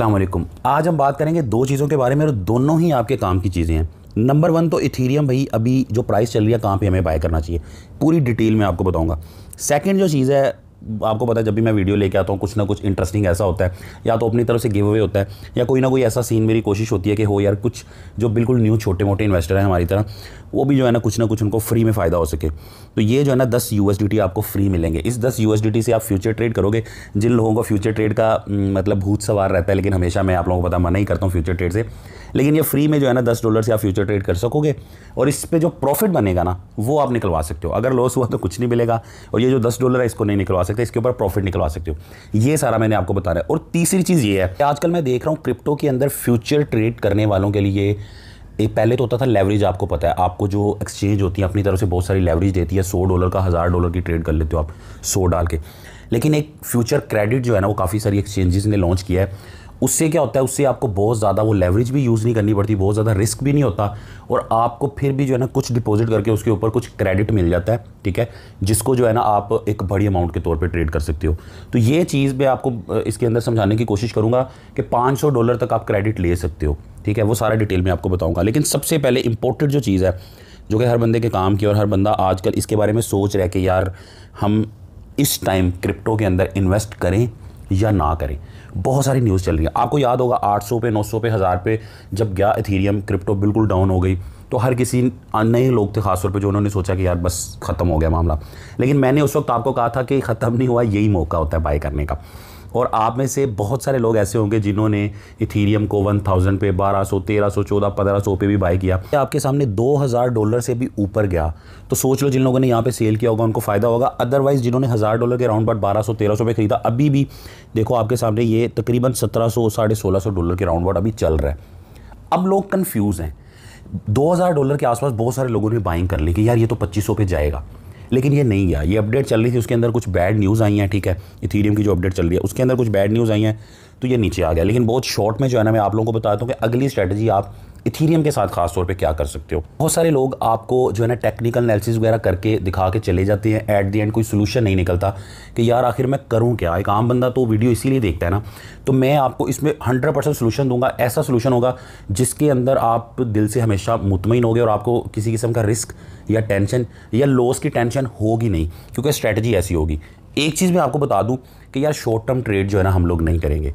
अल्लाम आज हम बात करेंगे दो चीज़ों के बारे में और दोनों ही आपके काम की चीज़ें हैं नंबर वन तो इथीरियम भाई अभी जो प्राइस चल रही है कहाँ पे हमें बाय करना चाहिए पूरी डिटेल में आपको बताऊंगा सेकंड जो चीज़ है आपको पता है जब भी मैं वीडियो लेके आता हूँ कुछ ना कुछ इंटरेस्टिंग ऐसा होता है या तो अपनी तरफ से गिव अवे होता है या कोई ना कोई ऐसा सीन मेरी कोशिश होती है कि हो यार कुछ जो बिल्कुल न्यू छोटे मोटे इन्वेस्टर हैं हमारी तरह वो भी जो है ना कुछ ना कुछ उनको फ्री में फ़ायदा हो सके तो ये जो है ना दस यू आपको फ्री मिलेंगे इस दस यू से आप फ्यूचर ट्रेड करोगे जिन लोगों को फ्यूचर ट्रेड का मतलब भूत सवार रहता है लेकिन हमेशा मैं आप लोगों को पता मना ही करता हूँ फ्यूचर ट्रेड से लेकिन ये फ्री में जो है ना दस डॉलर से आप फ्यूचर ट्रेड कर सकोगे और इस पर जो प्रॉफिट बनेगा ना वो आप निकलवा सकते हो अगर लॉस हुआ तो कुछ नहीं मिलेगा और ये जो दस डॉलर है इसको नहीं निकलवा सकते हो इसके ऊपर प्रॉफिट निकलवा सकते हो ये सारा मैंने आपको बता रहा है और तीसरी चीज़ ये है आजकल मैं देख रहा हूँ क्रिप्टो के अंदर फ्यूचर ट्रेड करने वालों के लिए एक पहले तो होता था लेवरेज आपको पता है आपको जो एक्सचेंज होती है अपनी तरफ से बहुत सारी लेवरेज देती है सौ डॉलर का हज़ार डॉलर की ट्रेड कर लेते हो आप सौ डाल के लेकिन एक फ्यूचर क्रेडिट जो है ना वो काफ़ी सारी एक्सचेंजेस ने लॉन्च किया है उससे क्या होता है उससे आपको बहुत ज़्यादा वो लेवरेज भी यूज़ नहीं करनी पड़ती बहुत ज़्यादा रिस्क भी नहीं होता और आपको फिर भी जो है ना कुछ डिपॉजिट करके उसके ऊपर कुछ क्रेडिट मिल जाता है ठीक है जिसको जो है ना आप एक बड़ी अमाउंट के तौर पे ट्रेड कर सकते हो तो ये चीज़ मैं आपको इसके अंदर समझाने की कोशिश करूँगा कि पाँच डॉलर तक आप क्रेडिट ले सकते हो ठीक है वो सारा डिटेल मैं आपको बताऊँगा लेकिन सबसे पहले इम्पोर्टेंट जो चीज़ है जो कि हर बंदे के काम की और हर बंदा आजकल इसके बारे में सोच रहा है कि यार हम इस टाइम क्रिप्टो के अंदर इन्वेस्ट करें या ना करें बहुत सारी न्यूज़ चल रही है आपको याद होगा आठ सौ पे नौ सौ पे हज़ार पे जब गया इथीरियम क्रिप्टो बिल्कुल डाउन हो गई तो हर किसी नए लोग थे खासतौर पर जो उन्होंने सोचा कि यार बस ख़त्म हो गया मामला लेकिन मैंने उस वक्त आपको कहा था कि ख़त्म नहीं हुआ यही मौका होता है बाय करने का और आप में से बहुत सारे लोग ऐसे होंगे जिन्होंने इथीरियम को 1000 पे 1200 1300 1400 1500 पे भी बाय किया आपके सामने 2000 डॉलर से भी ऊपर गया तो सोच लो जिन लोगों ने यहाँ पे सेल किया होगा उनको फ़ायदा होगा अदरवाइज़ जिन्होंने हज़ार डॉलर के राउंड बट 1200 1300 पे खरीदा अभी भी देखो आपके सामने ये तकरीबन सत्रह सौ साढ़े सौ डॉलर के राउंड बट अभी चल रहा है अब लोग कन्फ्यूज़ हैं हज़ार डॉलर के आसपास बहुत सारे लोगों ने बाइंग कर ली कि यार ये तो सौ पे जाएगा लेकिन ये नहीं गया ये अपडेट चल रही थी उसके अंदर कुछ बैड न्यूज़ आई हैं ठीक है इथीरियम की जो अपडेट चल रही है उसके अंदर कुछ बैड न्यूज़ आई हैं तो ये नीचे आ गया लेकिन बहुत शॉर्ट में जो है ना मैं आप लोगों को बताता हूँ कि अगली स्ट्रैटेजी आप इथीरियम के साथ खास तौर पे क्या कर सकते हो बहुत सारे लोग आपको जो है ना टेक्निकल एनालिसिस वगैरह करके दिखा के चले जाते हैं एट दी एंड कोई सोल्यूशन नहीं निकलता कि यार आखिर मैं करूँ क्या एक आम बंदा तो वीडियो इसीलिए देखता है ना तो मैं आपको इसमें हंड्रेड परसेंट सोल्यूशन दूंगा ऐसा सोल्यूशन होगा जिसके अंदर आप दिल से हमेशा मुतमिन होगे और आपको किसी किस्म का रिस्क या टेंशन या लॉस की टेंशन होगी नहीं क्योंकि स्ट्रैटेजी ऐसी होगी एक चीज़ मैं आपको बता दूँ कि यार शॉर्ट टर्म ट्रेड जो है ना हम लोग नहीं करेंगे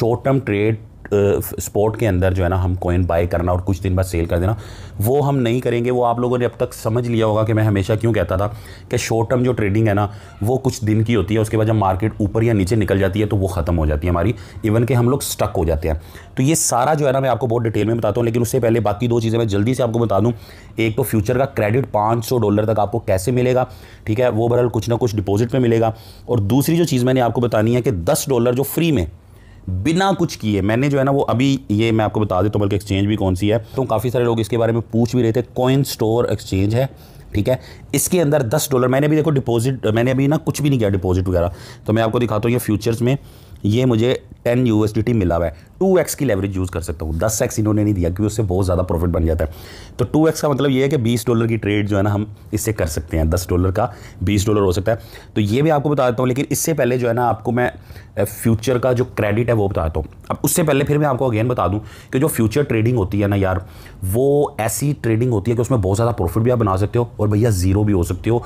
शॉर्ट टर्म ट्रेड स्पॉट के अंदर जो है ना हम कॉइन बाय करना और कुछ दिन बाद सेल कर देना वो हम नहीं करेंगे वो आप लोगों ने अब तक समझ लिया होगा कि मैं हमेशा क्यों कहता था कि शॉर्ट टर्म जो ट्रेडिंग है ना वो कुछ दिन की होती है उसके बाद जब मार्केट ऊपर या नीचे निकल जाती है तो वो ख़त्म हो जाती है हमारी इवन के हम लोग स्टक हो जाते हैं तो ये सारा जो है ना मैं आपको बहुत डिटेल में बताता हूँ लेकिन उससे पहले बाकी दो चीज़ें मैं जल्दी से आपको बता दूँ एक तो फ्यूचर का क्रेडिट पाँच डॉलर तक आपको कैसे मिलेगा ठीक है वो बहरहाल कुछ ना कुछ डिपोजिट में मिलेगा और दूसरी जो चीज़ मैंने आपको बतानी है कि दस डॉलर जो फ्री में बिना कुछ किए मैंने जो है ना वो अभी ये मैं आपको बता देता तो हूँ बल्कि एक्सचेंज भी कौन सी है तो काफ़ी सारे लोग इसके बारे में पूछ भी रहे थे कॉइन स्टोर एक्सचेंज है ठीक है इसके अंदर दस डॉलर मैंने अभी देखो डिपॉजिट मैंने अभी ना कुछ भी नहीं किया डिपॉजिट वगैरह तो मैं आपको दिखाता हूँ ये फ्यूचर्स में ये मुझे टेन यू मिला हुआ है टू एक्स की लेवरेज यूज़ कर सकता हूँ दस एक्स इन्होंने नहीं दिया क्योंकि उससे बहुत ज़्यादा प्रॉफिट बन जाता है तो टू एक्स का मतलब ये है कि बीस डॉलर की ट्रेड जो है ना हम इससे कर सकते हैं दस डॉलर का बीस डॉलर हो सकता है तो ये भी आपको बता देता हूँ लेकिन इससे पहले जो है ना आपको मैं फ्यूचर का जो क्रेडिट है वो बताता हूँ अब उससे पहले फिर मैं आपको अगेन बता दूँ कि जो फ्यूचर ट्रेडिंग होती है ना यार वो ऐसी ट्रेडिंग होती है कि उसमें बहुत ज़्यादा प्रॉफिट भी आप बना सकते हो और भैया ज़ीरो भी हो सकते हो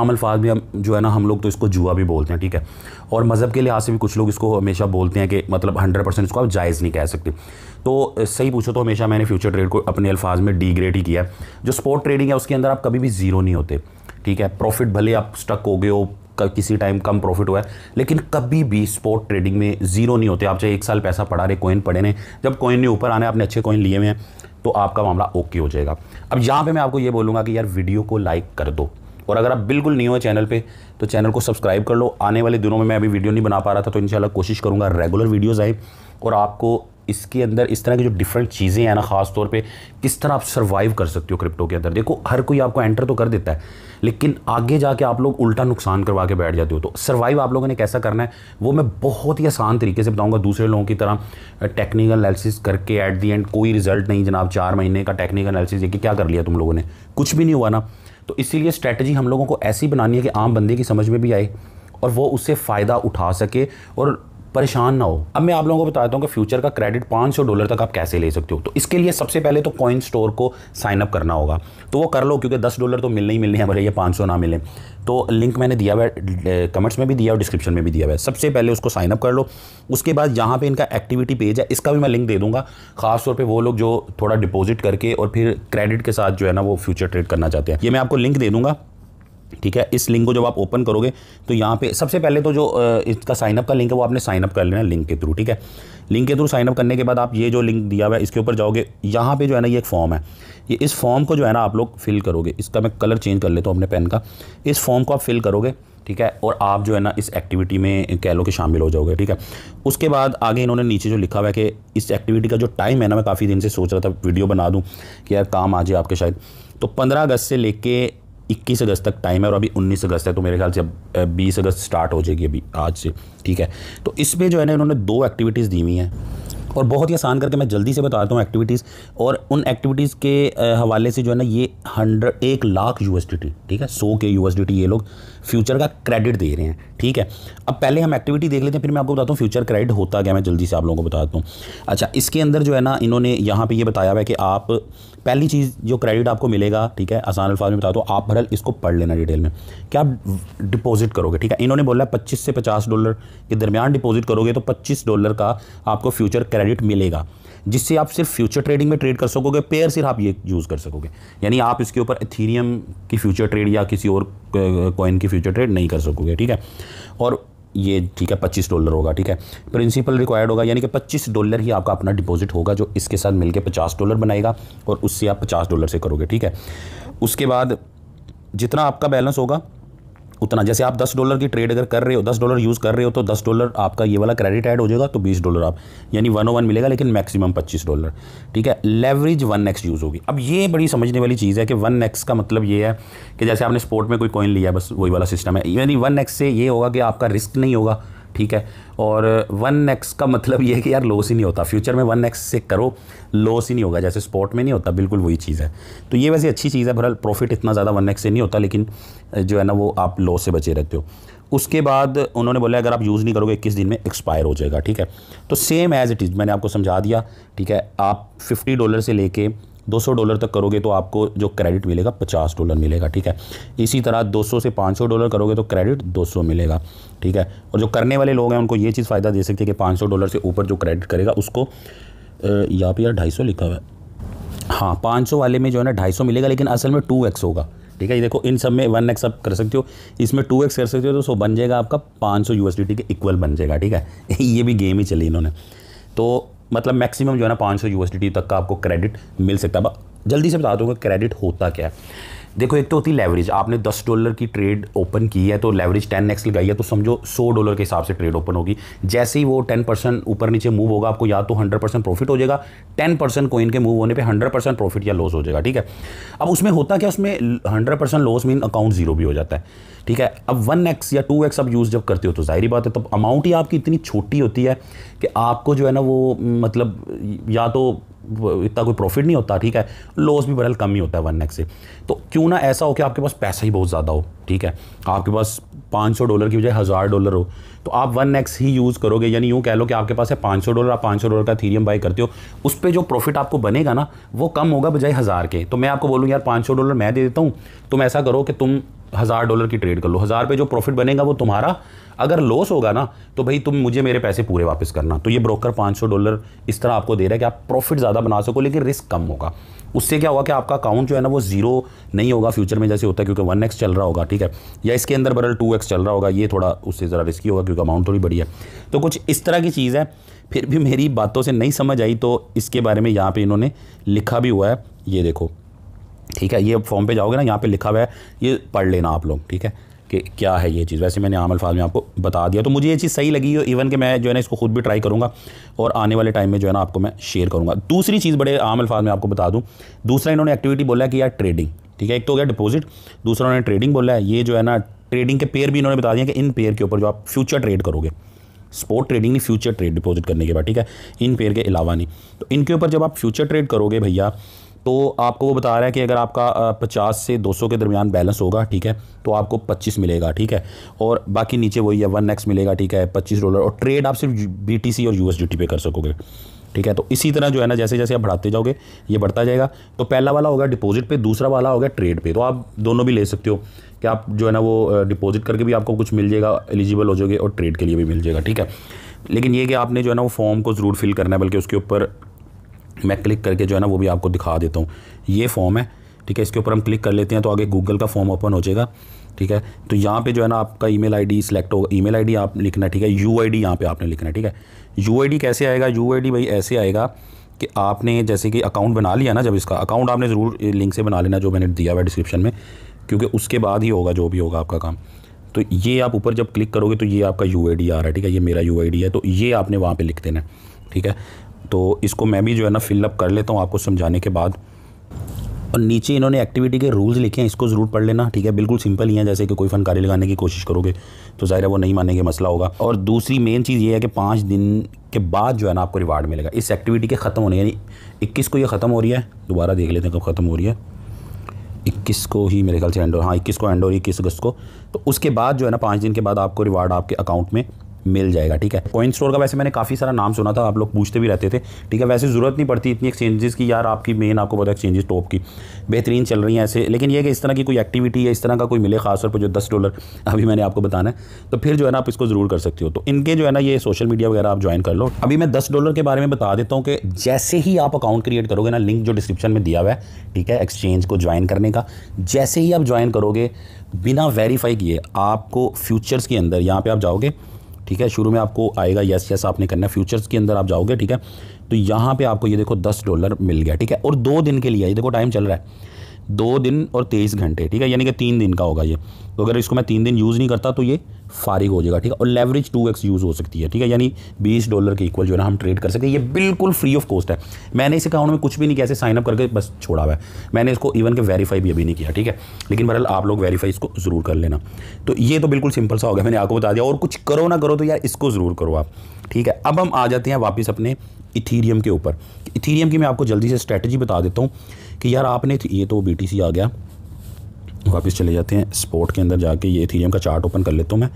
आम अल्फाज में हम जो है ना हम लोग तो इसको जुआ भी बोलते हैं ठीक है और मज़हब के लिहाज से भी कुछ लोग इसको हमेशा बोलते हैं कि मतलब हंड्रेड परसेंट इसको आप जायज़ नहीं कह सकते तो सही पूछो तो हमेशा मैंने फ्यूचर ट्रेड को अपने अल्फाज में डीग्रेड ही किया जो स्पोर्ट ट्रेडिंग है उसके अंदर आप कभी भी ज़ीरो नहीं होते ठीक है प्रॉफिट भले आप स्टक हो गए हो किसी टाइम कम प्रॉफिट हुआ है लेकिन कभी भी स्पॉट ट्रेडिंग में जीरो नहीं होते आप चाहे एक साल पैसा पड़ा रहे कोइन पड़े ने जब कोइन ने ऊपर आने आपने अच्छे कोइन लिए हुए हैं तो आपका मामला ओके हो जाएगा अब यहाँ पे मैं आपको ये बोलूँगा कि यार वीडियो को लाइक कर दो और अगर आप बिल्कुल नहीं हो चैनल पे तो चैनल को सब्सक्राइब कर लो आने वाले दिनों में मैं अभी वीडियो नहीं बना पा रहा था तो इंशाल्लाह कोशिश करूँगा रेगुलर वीडियोज़ आए और आपको इसके अंदर इस तरह की जो डिफरेंट चीज़ें हैं ना ख़ास तौर पे किस तरह आप सर्वाइव कर सकते हो क्रिप्टो के अंदर देखो हर कोई आपको एंटर तो कर देता है लेकिन आगे जाके आप लोग उल्टा नुकसान करवा के बैठ जाते हो तो सर्वाइव आप लोगों ने कैसा करना है वो मैं बहुत ही आसान तरीके से बताऊँगा दूसरे लोगों की तरह टेक्निकल एनालिसिस करके एट दी एंड कोई रिजल्ट नहीं जनाब चार महीने का टेक्निकल एनालिसिस देखिए क्या कर लिया तुम लोगों ने कुछ भी नहीं हुआ ना तो इसीलिए स्ट्रैटेजी हम लोगों को ऐसी बनानी है कि आम बंदे की समझ में भी आए और वो उससे फ़ायदा उठा सके और परेशान ना हो अब मैं आप लोगों को बताता हूँ कि फ्यूचर का क्रेडिट पाँच सौ डॉलर तक आप कैसे ले सकते हो तो इसके लिए सबसे पहले तो कॉइन स्टोर को साइन अप करना होगा तो वो कर लो क्योंकि दस डॉलर तो मिलने ही मिलने हैं भले ये सौ ना मिले तो लिंक मैंने दिया हुआ है कमेंट्स में भी दिया और डिस्क्रिप्शन में भी दिया हुआ है सबसे पहले उसको साइनअप कर लो उसके बाद यहाँ पे इनका एक्टिविटी पेज है इसका भी मैं लिंक दे दूंगा खास तौर पे वो लोग जो थोड़ा डिपॉजिट करके और फिर क्रेडिट के साथ जो है ना वो फ्यूचर ट्रेड करना चाहते हैं ये मैं आपको लिंक दे दूंगा ठीक है इस लिंक को जब आप ओपन करोगे तो यहाँ पे सबसे पहले तो जो इसका साइनअप का लिंक है वो आपने साइनअप कर लेना लिंक के थ्रू ठीक है लिंक के थ्रू साइनअप करने के बाद आप ये जो लिंक दिया हुआ है इसके ऊपर जाओगे यहाँ पे जो है ना ये एक फॉर्म है ये इस फॉर्म को जो है ना आप लोग फिल करोगे इसका मैं कलर चेंज कर लेता हूँ अपने पेन का इस फॉर्म को आप फिल करोगे ठीक है और आप जो है ना इस एक्टिविटी में कह लो कि शामिल हो जाओगे ठीक है उसके बाद आगे इन्होंने नीचे जो लिखा हुआ है कि इस एक्टिविटी का जो टाइम है ना मैं काफ़ी दिन से सोच रहा था वीडियो बना दूँ कि यार काम आ जाए आपके शायद तो पंद्रह अगस्त से लेके इक्कीस अगस्त तक टाइम है और अभी उन्नीस अगस्त है तो मेरे ख्याल से अब बीस अगस्त स्टार्ट हो जाएगी अभी आज से ठीक है तो इसमें जो है ना इन्होंने दो एक्टिविटीज़ दी हुई हैं और बहुत ही आसान करके मैं जल्दी से बताता हूँ एक्टिविटीज़ और उन एक्टिविटीज़ के हवाले से जो है ना ये हंड्रेड एक लाख यू ठीक है सौ के यू ये लोग फ्यूचर का क्रेडिट दे रहे हैं ठीक है अब पहले हम एक्टिविटी देख लेते हैं फिर मैं आपको बताता हूँ फ्यूचर क्रेडिट होता क्या मैं जल्दी से आप लोगों को बताता हूँ अच्छा इसके अंदर जो है ना इन्होंने यहाँ पर ये बताया हुआ है कि आप पहली चीज़ जो क्रेडिट आपको मिलेगा ठीक है आसान अल्फाज में बता दो आप भरल इसको पढ़ लेना डिटेल में क्या आप डिपॉजिट करोगे ठीक है इन्होंने बोला पच्चीस से पचास डॉलर के दरमियान डिपॉजिट करोगे तो पच्चीस डॉलर का आपको फ्यूचर क्रेडिट मिलेगा जिससे आप सिर्फ फ्यूचर ट्रेडिंग में ट्रेड कर सकोगे पेयर सिर्फ आप ये यूज़ कर सकोगे यानी आप इसके ऊपर एथीरियम की फ्यूचर ट्रेड या किसी और कॉइन की फ्यूचर ट्रेड नहीं कर सकोगे ठीक है और ये ठीक है पच्चीस डॉलर होगा ठीक है प्रिंसिपल रिक्वायर्ड होगा यानी कि पच्चीस डॉलर ही आपका अपना डिपॉजिट होगा जो इसके साथ मिलकर पचास डॉलर बनाएगा और उससे आप पचास डॉलर से करोगे ठीक है उसके बाद जितना आपका बैलेंस होगा उतना जैसे आप 10 डॉलर की ट्रेड अगर कर रहे हो 10 डॉलर यूज़ कर रहे हो तो 10 डॉलर आपका ये वाला क्रेडिट ऐड हो जाएगा तो 20 डॉलर आप यानी वन वन oh मिलेगा लेकिन मैक्सिमम 25 डॉलर ठीक है लेवरेज वन एक्स यूज़ होगी अब ये बड़ी समझने वाली चीज़ है कि वन एक्स का मतलब ये है कि जैसे आपने स्पोर्ट में कोई कॉइन लिया बस वही वाला सिस्टम है यानी वन एक्स से ये होगा कि आपका रिस्क नहीं होगा ठीक है और वन एक्स का मतलब ये है कि यार लॉस ही नहीं होता फ्यूचर में वन एक्स से करो लॉस ही नहीं होगा जैसे स्पॉट में नहीं होता बिल्कुल वही चीज़ है तो ये वैसे अच्छी चीज़ है बहरहाल प्रॉफिट इतना ज़्यादा वन एक्स से नहीं होता लेकिन जो है ना वो आप लॉस से बचे रहते हो उसके बाद उन्होंने बोला अगर आप यूज़ नहीं करोगे इक्कीस दिन में एक्सपायर हो जाएगा ठीक है तो सेम एज़ इट इज़ मैंने आपको समझा दिया ठीक है आप फिफ्टी डॉलर से लेके 200 डॉलर तक करोगे तो आपको जो क्रेडिट मिलेगा 50 डॉलर मिलेगा ठीक है इसी तरह 200 से 500 डॉलर करोगे तो क्रेडिट 200 मिलेगा ठीक है और जो करने वाले लोग हैं उनको ये चीज़ फ़ायदा दे सकती है कि 500 डॉलर से ऊपर जो क्रेडिट करेगा उसको या फिर यार ढाई लिखा हुआ है हाँ पाँच वाले में जो है ना ढाई मिलेगा लेकिन असल में टू होगा ठीक है ये देखो इन सब में वन एक्स आप कर सकते हो इसमें टू एक्स कर सकते हो तो सो बन जाएगा आपका पाँच सौ यूएसडीटी के इक्वल बन जाएगा ठीक है ये भी गेम ही चली इन्होंने तो मतलब मैक्सिमम जो है ना पाँच सौ तक का आपको क्रेडिट मिल सकता है जल्दी से बता दूंगा क्रेडिट होता क्या है देखो एक तो होती लेवरेज आपने दस डॉलर की ट्रेड ओपन की है तो लेवरेज टेन एक्स लगाई है तो समझो सौ डॉलर के हिसाब से ट्रेड ओपन होगी जैसे ही वो टेन परसेंट ऊपर नीचे मूव होगा आपको या तो हंड्रेड परसेंट प्रॉफिट हो जाएगा टेन परसेंट कोइन के मूव होने पर हंड्रेड परसेंट प्रॉफिट या लॉस हो जाएगा ठीक है अब उसमें होता क्या उसमें hundred percent loss mean account zero भी हो जाता है ठीक है अब वन एक्स या टू एक्स आप यूज़ जब करते हो तो जाहिर बात है तब अमाउंट ही आपकी इतनी छोटी होती है कि आपको जो है ना वो मतलब या तो इतना कोई प्रॉफिट नहीं होता ठीक है लॉस भी बहरहाल कम ही होता है वन नेक्स से तो क्यों ना ऐसा हो कि आपके पास पैसा ही बहुत ज़्यादा हो ठीक है आपके पास 500 डॉलर की बजाय हज़ार डॉलर हो तो आप वन नेक्स ही यूज़ करोगे यानी यूँ कह लो कि आपके पास है 500 डॉलर आप 500 डॉलर का थीरियम बाई करते हो उस पर जो प्रॉफिट आपको बनेगा ना वो कम होगा बजाय हज़ार के तो मैं आपको बोलूँ यार पाँच डॉलर मैं दे देता हूँ तुम ऐसा करो कि तुम हज़ार डॉलर की ट्रेड कर लो हज़ार पे जो प्रॉफिट बनेगा वो तुम्हारा अगर लॉस होगा ना तो भाई तुम मुझे मेरे पैसे पूरे वापस करना तो ये ब्रोकर पाँच सौ डॉलर इस तरह आपको दे रहा है कि आप प्रॉफिट ज़्यादा बना सको लेकिन रिस्क कम होगा उससे क्या होगा कि आपका अकाउंट जो है ना वो जीरो नहीं होगा फ्यूचर में जैसे होता है क्योंकि वन एक्स चल रहा होगा ठीक है या इसके अंदर बरल टू एक्स चल रहा होगा ये थोड़ा उससे ज़रा रिस्की होगा क्योंकि अमाउंट थोड़ी बड़ी है तो कुछ इस तरह की चीज़ है फिर भी मेरी बातों से नहीं समझ आई तो इसके बारे में यहाँ पर इन्होंने लिखा भी हुआ है ये देखो ठीक है ये फॉर्म पे जाओगे ना यहाँ पे लिखा हुआ है ये पढ़ लेना आप लोग ठीक है कि क्या है ये चीज़ वैसे मैंने आम अल्फाज में आपको बता दिया तो मुझे ये चीज़ सही लगी इवन कि मैं जो है ना इसको खुद भी ट्राई करूँगा और आने वाले टाइम में जो है ना आपको मैं शेयर करूँगा दूसरी चीज़ बड़े आम अल्फाज में आपको बता दूँ दूसरा इन्होंने एक्टिविटी बोला कि यार ट्रेडिंग ठीक है एक तो हो गया डिपॉजिट दूसरा उन्होंने ट्रेडिंग बोला है ये जो है ना ट्रेडिंग के पेयर भी इन्होंने बता दिया कि इन पेयर के ऊपर जो आप फ्यूचर ट्रेड करोगे स्पोर्ट ट्रेडिंग नहीं फ्यूचर ट्रेड डिपॉजिट करने के बाद ठीक है इन पेयर के अलावा नहीं तो इनके ऊपर जब आप फ्यूचर ट्रेड करोगे भैया तो आपको वो बता रहा है कि अगर आपका 50 से 200 के दरमियान बैलेंस होगा ठीक है तो आपको 25 मिलेगा ठीक है और बाकी नीचे वही है वन एक्स मिलेगा ठीक है 25 डॉलर और ट्रेड आप सिर्फ सी और टी पे कर सकोगे ठीक है तो इसी तरह जो है ना जैसे जैसे आप बढ़ाते जाओगे ये बढ़ता जाएगा तो पहला वाला होगा डिपॉजिट पे दूसरा वाला होगा ट्रेड पे तो आप दोनों भी ले सकते हो कि आप जो है ना वो डिपॉजिट करके भी आपको कुछ मिल जाएगा एलिजिबल हो जाओगे और ट्रेड के लिए भी मिल जाएगा ठीक है लेकिन ये कि आपने जो है ना वो फॉर्म को ज़रूर फिल करना है बल्कि उसके ऊपर मैं क्लिक करके जो है ना वो भी आपको दिखा देता हूँ ये फॉर्म है ठीक है इसके ऊपर हम क्लिक कर लेते हैं तो आगे गूगल का फॉर्म ओपन हो जाएगा ठीक है तो यहाँ पे जो है ना आपका ईमेल आईडी सेलेक्ट होगा ईमेल आईडी आप लिखना है ठीक है यू आई डी यहाँ पर आपने लिखना है ठीक है यू आई डी कैसे आएगा यू आई डी भाई ऐसे आएगा कि आपने जैसे कि अकाउंट बना लिया ना जब इसका अकाउंट आपने ज़रूर लिंक से बना लेना जो मैंने दिया हुआ डिस्क्रिप्शन में क्योंकि उसके बाद ही होगा जो भी होगा आपका काम तो ये आप ऊपर जब क्लिक करोगे तो ये आपका यू आ रहा है ठीक है ये मेरा यू है तो ये आपने वहाँ पर लिख देना है ठीक है तो इसको मैं भी जो है ना फिलअप कर लेता हूँ आपको समझाने के बाद और नीचे इन्होंने एक्टिविटी के रूल्स लिखे हैं इसको ज़रूर पढ़ लेना ठीक है बिल्कुल सिंपल ही है जैसे कि कोई फनकारी लगाने की कोशिश करोगे तो ज़ाहिर है वो नहीं मानेंगे मसला होगा और दूसरी मेन चीज़ ये है कि पाँच दिन के बाद जो है ना आपको रिवार्ड मिलेगा इस एक्टिविटी के ख़त्म होने यानी इक्कीस को ये ख़त्म हो रही है दोबारा देख लेते हैं कब ख़त्म हो रही है इक्कीस को ही मेरे ख्याल से एंड हो हाँ इक्कीस को एंड हो रही है इक्कीस अगस्त को तो उसके बाद जो है ना पाँच दिन के बाद आपको रिवार्ड आपके अकाउंट में मिल जाएगा ठीक है कॉइन स्टोर का वैसे मैंने काफ़ी सारा नाम सुना था आप लोग पूछते भी रहते थे ठीक है वैसे ज़रूरत नहीं पड़ती इतनी एक्सचेंजेस की यार आपकी मेन आपको पता है एक्सचेंजेस टॉप की बेहतरीन चल रही है ऐसे लेकिन यह कि इस तरह की कोई एक्टिविटी या इस तरह का कोई मिले खासतौर पर जो दस डॉलर अभी मैंने आपको बताना है तो फिर जो है ना आप इसको ज़रूर कर सकते हो तो इनके जो है ना ये सोशल मीडिया वगैरह आप ज्वाइन कर लो अभी मैं दस डॉलर के बारे में बता देता हूँ कि जैसे ही आप अकाउंट क्रिएट करोगे ना लिंक जो डिस्क्रिप्शन में दिया हुआ है ठीक है एक्सचेंज को ज्वाइन करने का जैसे ही आप ज्वाइन करोगे बिना वेरीफाई किए आपको फ्यूचर्स के अंदर यहाँ पे आप जाओगे ठीक है शुरू में आपको आएगा यस यस आपने करना है फ्यूचर्स के अंदर आप जाओगे ठीक है तो यहाँ पे आपको ये देखो दस डॉलर मिल गया ठीक है और दो दिन के लिए ये देखो टाइम चल रहा है दो दिन और तेईस घंटे ठीक है यानी कि तीन दिन का होगा ये तो अगर इसको मैं तीन दिन यूज़ नहीं करता तो ये फारिग हो जाएगा ठीक है और लेवरेज टू एक्स यूज़ हो सकती है ठीक है यानी बीस डॉलर के इक्वल जो है ना हम ट्रेड कर सकते हैं ये बिल्कुल फ्री ऑफ कॉस्ट है मैंने इस अकाउंट में कुछ भी नहीं किया साइनअप करके बस छोड़ा हुआ है मैंने इसको इवन के वेरीफाई भी अभी नहीं किया ठीक है लेकिन बहरहाल आप लोग वेरीफाई इसको ज़रूर कर लेना तो ये तो बिल्कुल सिंपल सा हो गया मैंने आपको बता दिया और कुछ करो ना करो तो यार इसको ज़रूर करो आप ठीक है अब हम आ जाते हैं वापस अपने इथीरियम के ऊपर इथीरियम की मैं आपको जल्दी से स्ट्रैटेजी बता देता हूँ कि यार आपने ये तो बी आ गया वापस चले जाते हैं स्पोर्ट के अंदर जाके ये थीरियम का चार्ट ओपन कर लेता हूँ मैं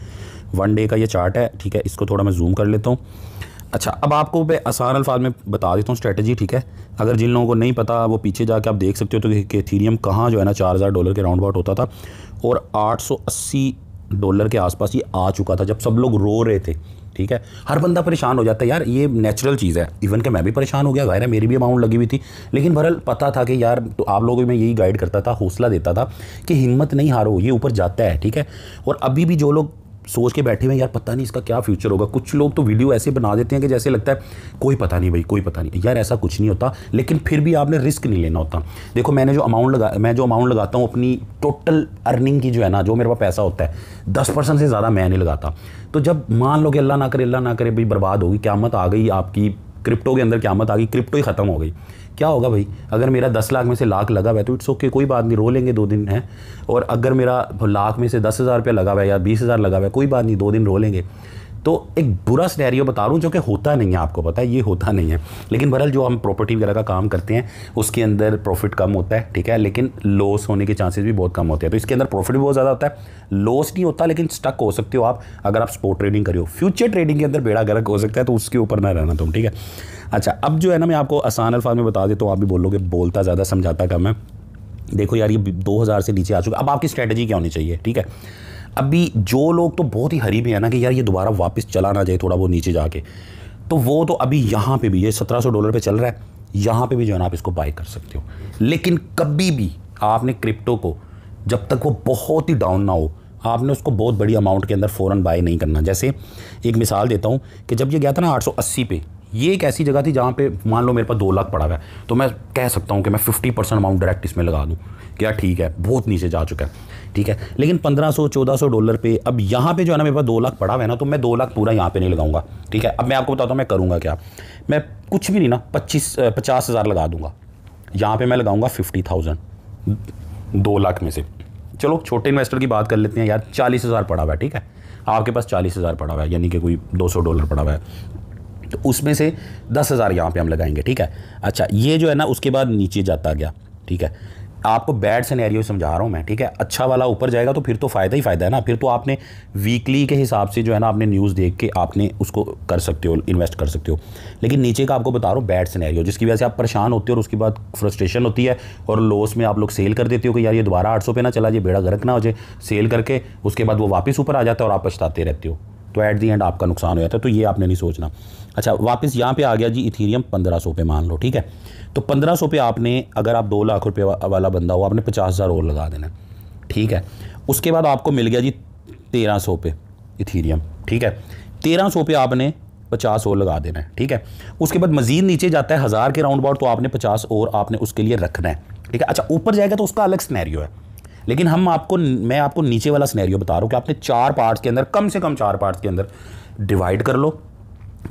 वन डे का ये चार्ट है ठीक है इसको थोड़ा मैं जूम कर लेता हूँ अच्छा अब आपको मैं आसान अल्फाज में बता देता हूँ स्ट्रेटजी ठीक है अगर जिन लोगों को नहीं पता वो पीछे जाके आप देख सकते हो तो कि थीरियम कहाँ जो है ना चार हज़ार डॉलर के राउंड अबाउट होता था और आठ सौ अस्सी डॉलर के आसपास ये आ चुका था जब सब लोग रो रहे थे ठीक है हर बंदा परेशान हो जाता है यार ये नेचुरल चीज़ है इवन के मैं भी परेशान हो गया गायर है मेरी भी अमाउंट लगी हुई थी लेकिन बहरल पता था कि यार तो आप लोगों में यही गाइड करता था हौसला देता था कि हिम्मत नहीं हारो ये ऊपर जाता है ठीक है और अभी भी जो लोग सोच के बैठे हुए यार पता नहीं इसका क्या फ्यूचर होगा कुछ लोग तो वीडियो ऐसे बना देते हैं कि जैसे लगता है कोई पता नहीं भाई कोई पता नहीं यार ऐसा कुछ नहीं होता लेकिन फिर भी आपने रिस्क नहीं लेना होता देखो मैंने जो अमाउंट लगा मैं जो अमाउंट लगाता हूँ अपनी टोटल अर्निंग की जो है ना जो मेरे पास पैसा होता है दस परसेंट से ज़्यादा मैं नहीं लगाता तो जब मान लो कि अल्लाह ना करे अल्लाह ना करे भाई बर्बाद होगी क्या मत आ गई आपकी क्रिप्टो के अंदर क्या मत आ गई क्रिप्टो ही ख़त्म हो गई क्या होगा भाई अगर मेरा दस लाख में से लाख लगा हुआ है तो इट्स ओके कोई बात नहीं रो लेंगे दो दिन है और अगर मेरा लाख में से दस हज़ार रुपया लगा हुआ है या बीस हज़ार लगा हुआ है कोई बात नहीं दो दिन रो लेंगे तो एक बुरा सिनेरियो बता रहा हूँ जो कि होता नहीं है आपको पता है ये होता नहीं है लेकिन बहरहाल जो हम प्रॉपर्टी वगैरह का काम करते हैं उसके अंदर प्रॉफिट कम होता है ठीक है लेकिन लॉस होने के चांसेस भी बहुत कम होते हैं तो इसके अंदर प्रॉफिट भी बहुत ज़्यादा होता है लॉस नहीं होता लेकिन स्टक हो सकते हो आप अगर आप स्पोर्ट ट्रेडिंग करो फ्यूचर ट्रेडिंग के अंदर बेड़ा गर्क हो सकता है तो उसके ऊपर ना रहना तुम ठीक है अच्छा अब जो है ना मैं आपको आसान अल्फाज में बता देता हूँ आप भी बोलोगे बोलता ज़्यादा समझाता कम है देखो यार ये दो से नीचे आ चुका अब आपकी स्ट्रैटेजी क्या होनी चाहिए ठीक है अभी जो लोग तो बहुत ही हरी में है ना कि यार ये दोबारा वापस चला ना जाए थोड़ा बहुत नीचे जाके तो वो तो अभी यहाँ पे भी ये सत्रह सौ डॉलर पे चल रहा है यहाँ पे भी जो है ना आप इसको बाय कर सकते हो लेकिन कभी भी आपने क्रिप्टो को जब तक वो बहुत ही डाउन ना हो आपने उसको बहुत बड़ी अमाउंट के अंदर फ़ौरन बाय नहीं करना जैसे एक मिसाल देता हूँ कि जब ये गया था ना आठ पे ये एक ऐसी जगह थी जहाँ पे मान लो मेरे पास दो लाख पड़ा हुआ है तो मैं कह सकता हूँ कि मैं फिफ्टी परसेंट अमाउंट डायरेक्ट इसमें लगा दूँ क्या ठीक है बहुत नीचे जा चुका है ठीक है लेकिन पंद्रह सौ चौदह सौ डॉलर पे अब यहाँ पे जो है ना मेरे पास दो लाख पड़ा हुआ है ना तो मैं दो लाख पूरा यहाँ पे नहीं लगाऊंगा ठीक है अब मैं आपको बताता हूँ मैं करूँगा क्या मैं कुछ भी नहीं ना पच्चीस पचास हज़ार लगा दूंगा यहाँ पे मैं लगाऊंगा फिफ्टी थाउजेंड दो लाख में से चलो छोटे इन्वेस्टर की बात कर लेते हैं यार चालीस हज़ार पड़ा हुआ है ठीक है आपके पास चालीस हज़ार पड़ा हुआ है यानी कि कोई दो सौ डॉलर पड़ा हुआ है तो उसमें से दस हज़ार यहाँ पर हम लगाएंगे ठीक है अच्छा ये जो है ना उसके बाद नीचे जाता गया ठीक है आपको बैड सिनेरियो समझा रहा हूँ मैं ठीक है अच्छा वाला ऊपर जाएगा तो फिर तो फ़ायदा ही फ़ायदा है ना फिर तो आपने वीकली के हिसाब से जो है ना आपने न्यूज़ देख के आपने उसको कर सकते हो इन्वेस्ट कर सकते हो लेकिन नीचे का आपको बता रहा हूँ बैड सिनेरियो जिसकी वजह से आप परेशान होते हो और उसके बाद फ्रस्ट्रेशन होती है और लॉस में आप लोग सेल कर देते हो कि यार ये दोबारा आठ सौ पे ना चला जाए बेड़ा गर्क ना हो जाए सेल करके उसके बाद वो वापस ऊपर आ जाता है और आप पछताते रहते हो तो ऐट दी एंड आपका नुकसान हो जाता है तो ये आपने नहीं सोचना अच्छा वापस यहाँ पे आ गया जी इथीरियम पंद्रह सौ पे मान लो ठीक है तो पंद्रह सौ पे आपने अगर आप दो लाख रुपये वाला बंदा हो आपने पचास हज़ार और लगा देना ठीक है उसके बाद आपको मिल गया जी तेरह सौ पे इथीरियम ठीक है तेरह सौ पे आपने पचास और लगा देना है ठीक है उसके बाद मजीद नीचे जाता है हज़ार के राउंड अबाउट तो आपने पचास और आपने उसके लिए रखना है ठीक है अच्छा ऊपर जाएगा तो उसका अलग स्नैरियो है लेकिन हम आपको मैं आपको नीचे वाला स्नैरियो बता रहा हूँ कि आपने चार पार्ट्स के अंदर कम से कम चार पार्ट्स के अंदर डिवाइड कर लो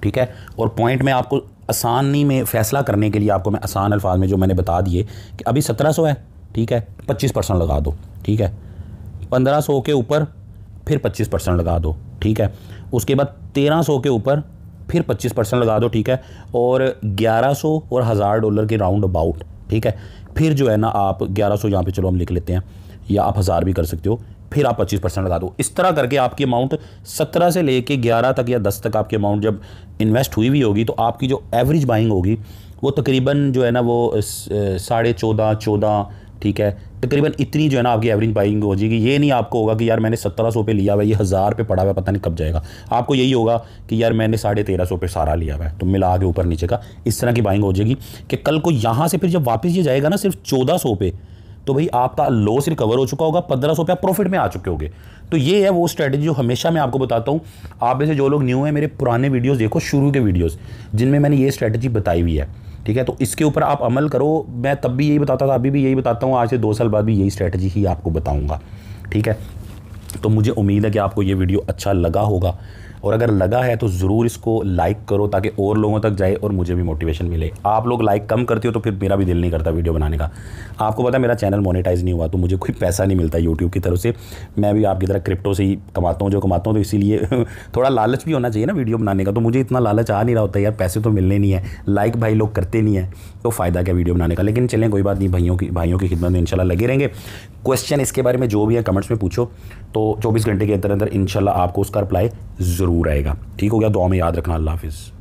ठीक है और पॉइंट में आपको आसानी में फ़ैसला करने के लिए आपको मैं आसान अल्फाज में जो मैंने बता दिए कि अभी सत्रह सौ है ठीक है पच्चीस परसेंट लगा दो ठीक है पंद्रह सौ के ऊपर फिर पच्चीस परसेंट लगा दो ठीक है उसके बाद तेरह सौ के ऊपर फिर पच्चीस परसेंट लगा दो ठीक है और ग्यारह सौ और हज़ार डॉलर के राउंड अबाउट ठीक है फिर जो है ना आप ग्यारह सौ यहाँ पर चलो हम लिख लेते हैं या आप हज़ार भी कर सकते हो फिर आप 25 परसेंट लगा दो इस तरह करके आपकी अमाउंट 17 से लेके 11 तक या 10 तक आपकी अमाउंट जब इन्वेस्ट हुई हुई होगी तो आपकी जो एवरेज बाइंग होगी वो तकरीबन जो है ना वो साढ़े चौदह चौदह ठीक है तकरीबन इतनी जो है ना आपकी एवरेज बाइंग हो जाएगी ये नहीं आपको होगा कि यार मैंने सत्रह सौ पे लिया हुआ है ये हज़ार पे पड़ा हुआ है पता नहीं कब जाएगा आपको यही होगा कि यार मैंने साढ़े तेरह सौ पे सारा लिया हुआ है तो मिला के ऊपर नीचे का इस तरह की बाइंग हो जाएगी कि कल को यहाँ से फिर जब वापस ये जाएगा ना सिर्फ चौदह सौ पे तो भाई आपका लॉस रिकवर हो चुका होगा पंद्रह सौ रुपया प्रॉफिट में आ चुके होंगे तो ये है वो स्ट्रैटेजी जो हमेशा मैं आपको बताता हूँ आप में से जो लोग न्यू हैं मेरे पुराने वीडियोज़ देखो शुरू के वीडियोज़ जिनमें मैंने ये स्ट्रैटेजी बताई हुई है ठीक है तो इसके ऊपर आप अमल करो मैं तब भी यही बताता था अभी भी यही बताता हूँ आज से दो साल बाद भी यही स्ट्रैटेजी ही आपको बताऊँगा ठीक है तो मुझे उम्मीद है कि आपको ये वीडियो अच्छा लगा होगा और अगर लगा है तो ज़रूर इसको लाइक करो ताकि और लोगों तक जाए और मुझे भी मोटिवेशन मिले आप लोग लाइक कम करते हो तो फिर मेरा भी दिल नहीं करता वीडियो बनाने का आपको पता है मेरा चैनल मोनिटाइज़ नहीं हुआ तो मुझे कोई पैसा नहीं मिलता यूट्यूब की तरफ से मैं भी आपकी तरह क्रिप्टो से ही कमाता हूँ जो कमाता हूँ तो इसीलिए थोड़ा लालच भी होना चाहिए ना वीडियो बनाने का तो मुझे इतना लालच आ नहीं रहा होता यार पैसे तो मिलने नहीं है लाइक भाई लोग करते नहीं है तो फ़ायदा क्या वीडियो बनाने का लेकिन चलें कोई बात नहीं भाइयों की भाइयों की खिदमत में इनशाला लगे रहेंगे क्वेश्चन इसके बारे में जो भी है कमेंट्स में पूछो तो चौबीस घंटे के अंदर अंदर इनशाला आपको उसका रिप्लाई ज़रूर ज़रूर आएगा ठीक हो गया दुआ में याद रखना अल्लाह हाफिज़